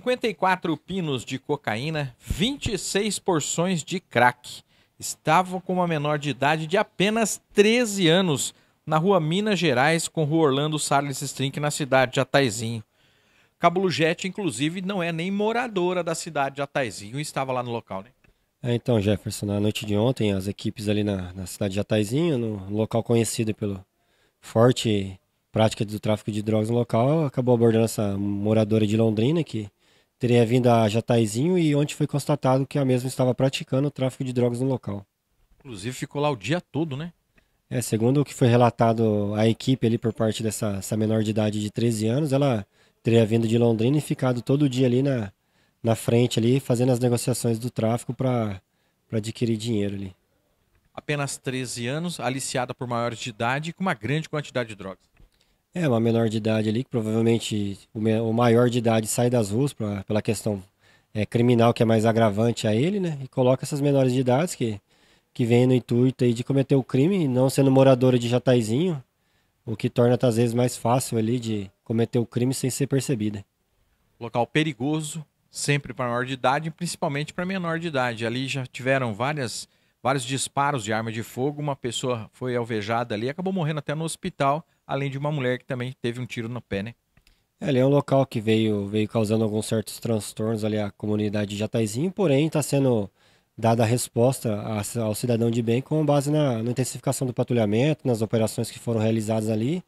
54 pinos de cocaína, 26 porções de crack. Estavam com uma menor de idade de apenas 13 anos na rua Minas Gerais com rua Orlando Salles Strink na cidade de Ataizinho. Cabulugete, inclusive, não é nem moradora da cidade de Ataizinho e estava lá no local, né? É, então, Jefferson, na noite de ontem, as equipes ali na, na cidade de Ataizinho, no local conhecido pelo forte prática do tráfico de drogas no local, acabou abordando essa moradora de Londrina que teria vindo a Jataizinho e onde foi constatado que a mesma estava praticando o tráfico de drogas no local. Inclusive ficou lá o dia todo, né? É, segundo o que foi relatado à equipe ali por parte dessa menor de idade de 13 anos, ela teria vindo de Londrina e ficado todo dia ali na, na frente ali, fazendo as negociações do tráfico para adquirir dinheiro ali. Apenas 13 anos, aliciada por maiores de idade e com uma grande quantidade de drogas. É, uma menor de idade ali, que provavelmente o maior de idade sai das ruas pra, pela questão é, criminal que é mais agravante a ele, né? E coloca essas menores de idade que, que vêm no intuito aí de cometer o crime, não sendo moradora de Jataizinho, o que torna às vezes mais fácil ali de cometer o crime sem ser percebida. Local perigoso, sempre para maior de idade, principalmente para menor de idade. Ali já tiveram várias, vários disparos de arma de fogo, uma pessoa foi alvejada ali, e acabou morrendo até no hospital, além de uma mulher que também teve um tiro no pé, né? É, ali é um local que veio, veio causando alguns certos transtornos ali à comunidade de Jataizinho, porém está sendo dada a resposta ao cidadão de bem com base na, na, intensificação do patrulhamento, nas operações que foram realizadas ali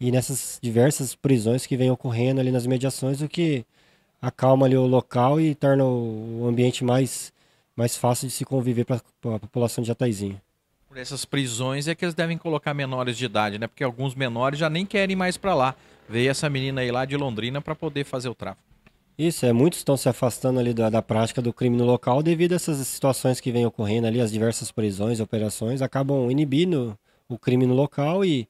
e nessas diversas prisões que vêm ocorrendo ali nas mediações, o que acalma ali o local e torna o ambiente mais, mais fácil de se conviver para a população de Jataizinho por essas prisões é que eles devem colocar menores de idade, né? Porque alguns menores já nem querem mais para lá. Veio essa menina aí lá de Londrina para poder fazer o tráfico. Isso, é, muitos estão se afastando ali da, da, prática do crime no local devido a essas situações que vêm ocorrendo ali, as diversas prisões, operações, acabam inibindo o crime no local e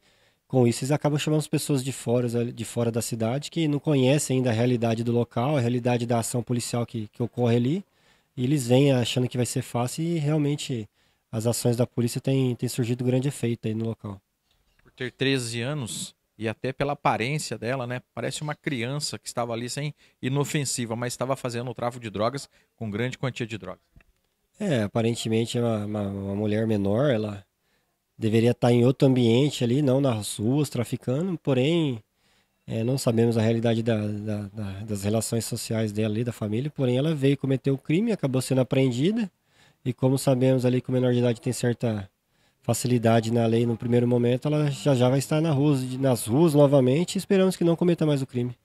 com isso eles acabam chamando as pessoas de fora, de fora da cidade que não conhecem ainda a realidade do local, a realidade da ação policial que, que ocorre ali. E eles vêm achando que vai ser fácil e realmente as ações da polícia têm, têm surgido grande efeito aí no local. Por ter 13 anos e até pela aparência dela, né? Parece uma criança que estava ali sem inofensiva, mas estava fazendo o tráfico de drogas com grande quantia de drogas. É, aparentemente é uma, uma, uma mulher menor, ela deveria estar em outro ambiente ali, não nas ruas, traficando, porém é, não sabemos a realidade da, da, da, das relações sociais dela ali, da família, porém ela veio cometer o crime, acabou sendo apreendida e como sabemos ali que o menor de idade tem certa facilidade na lei no primeiro momento, ela já já vai estar na rua, nas ruas novamente e esperamos que não cometa mais o crime.